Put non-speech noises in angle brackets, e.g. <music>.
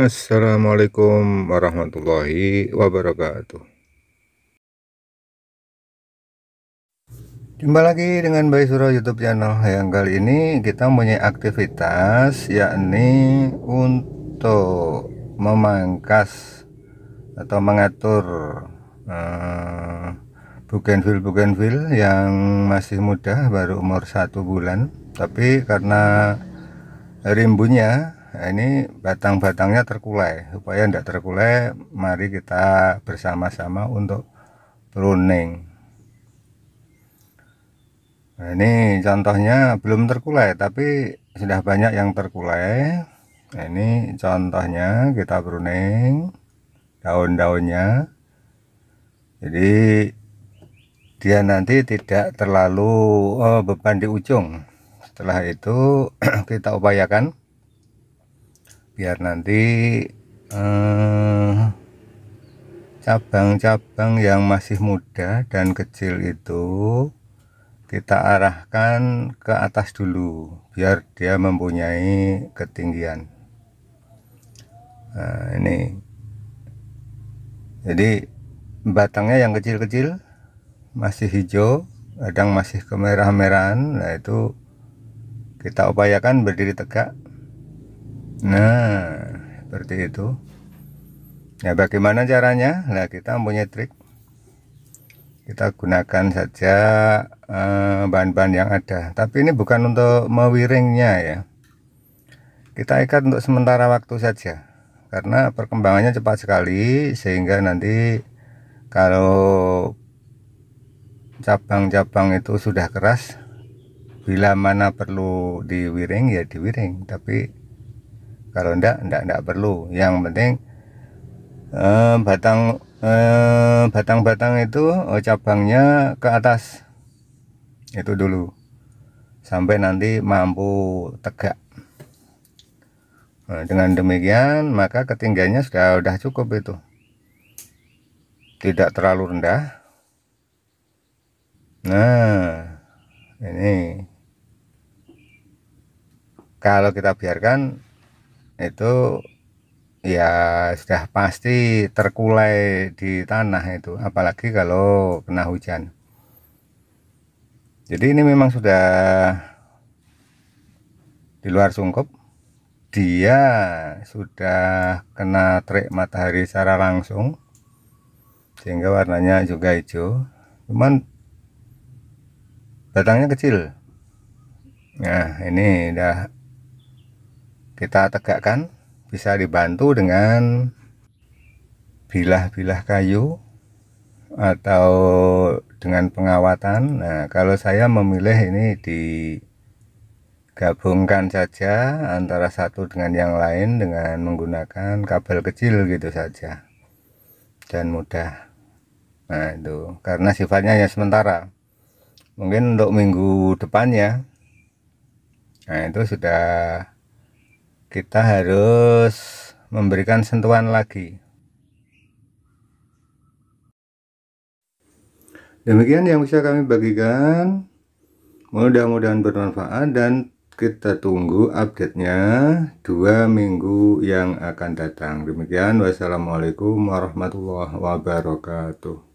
Assalamualaikum warahmatullahi wabarakatuh. Jumpa lagi dengan Bayi Suro YouTube channel yang kali ini kita punya aktivitas yakni untuk memangkas atau mengatur uh, eh, bugenvil yang masih muda baru umur satu bulan tapi karena rimbunya nah, ini batang-batangnya terkulai supaya tidak terkulai mari kita bersama-sama untuk pruning nah, ini contohnya belum terkulai tapi sudah banyak yang terkulai nah, ini contohnya kita pruning daun-daunnya jadi dia nanti tidak terlalu oh, beban di ujung setelah itu <clears throat> kita upayakan biar nanti eh, cabang-cabang eh, yang masih muda dan kecil itu kita arahkan ke atas dulu biar dia mempunyai ketinggian nah, ini jadi batangnya yang kecil-kecil masih hijau kadang masih kemerah-merahan nah itu kita upayakan berdiri tegak nah seperti itu ya bagaimana caranya nah kita punya trik kita gunakan saja eh, bahan-bahan eh, yang ada tapi ini bukan untuk mewiringnya ya kita ikat untuk sementara waktu saja karena perkembangannya cepat sekali sehingga nanti kalau cabang-cabang itu sudah keras bila mana perlu diwiring ya diwiring tapi kalau enggak enggak enggak perlu yang penting eh, batang eh, batang-batang itu oh, cabangnya ke atas itu dulu sampai nanti mampu tegak nah, dengan demikian maka ketinggiannya sudah sudah cukup itu tidak terlalu rendah nah ini kalau kita biarkan itu ya sudah pasti terkulai di tanah itu apalagi kalau kena hujan jadi ini memang sudah di luar sungkup dia sudah kena terik matahari secara langsung sehingga warnanya juga hijau cuman batangnya kecil nah ini udah kita tegakkan bisa dibantu dengan bilah-bilah kayu atau dengan pengawatan. Nah, kalau saya memilih ini digabungkan saja antara satu dengan yang lain dengan menggunakan kabel kecil gitu saja dan mudah. Nah, itu karena sifatnya hanya sementara. Mungkin untuk minggu depannya. Nah, itu sudah kita harus memberikan sentuhan lagi demikian yang bisa kami bagikan mudah-mudahan bermanfaat dan kita tunggu update-nya dua minggu yang akan datang. Demikian, wassalamualaikum warahmatullahi wabarakatuh.